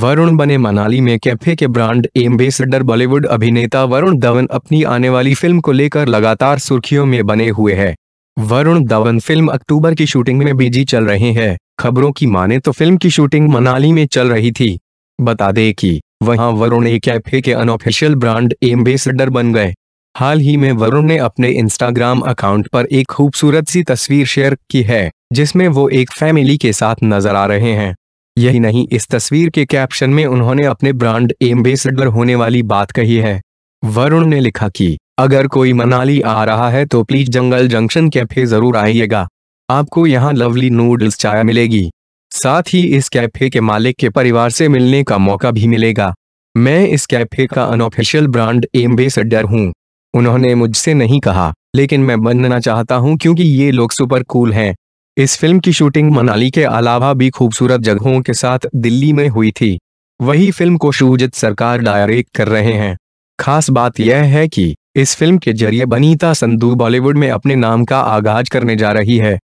वरुण बने मनाली में कैफे के ब्रांड एम्बेसडर बॉलीवुड अभिनेता वरुण धवन अपनी आने वाली फिल्म को लेकर लगातार सुर्खियों में बने हुए हैं वरुण धवन फिल्म अक्टूबर की शूटिंग में बिजी चल रहे हैं खबरों की माने तो फिल्म की शूटिंग मनाली में चल रही थी बता दें कि वहां वरुण एक कैफे के अनऑफिशियल ब्रांड एम्बेसडर बन गए हाल ही में वरुण ने अपने इंस्टाग्राम अकाउंट पर एक खूबसूरत सी तस्वीर शेयर की है जिसमें वो एक फैमिली के साथ नजर आ रहे हैं यही नहीं इस तस्वीर के कैप्शन में उन्होंने अपने ब्रांड एम्बेसडर होने वाली बात कही है वरुण ने लिखा कि अगर कोई मनाली आ रहा है तो प्लीज जंगल जंक्शन कैफे जरूर आइएगा आपको यहाँ लवली नूडल्स चाय मिलेगी साथ ही इस कैफे के मालिक के परिवार से मिलने का मौका भी मिलेगा मैं इस कैफे का अनऑफिशियल ब्रांड एम्बेसडर हूँ उन्होंने मुझसे नहीं कहा लेकिन मैं बनना चाहता हूँ क्योंकि ये लोग सुपर कूल हैं इस फिल्म की शूटिंग मनाली के अलावा भी खूबसूरत जगहों के साथ दिल्ली में हुई थी वही फिल्म को शूजित सरकार डायरेक्ट कर रहे हैं खास बात यह है कि इस फिल्म के जरिए बनीता संधू बॉलीवुड में अपने नाम का आगाज करने जा रही है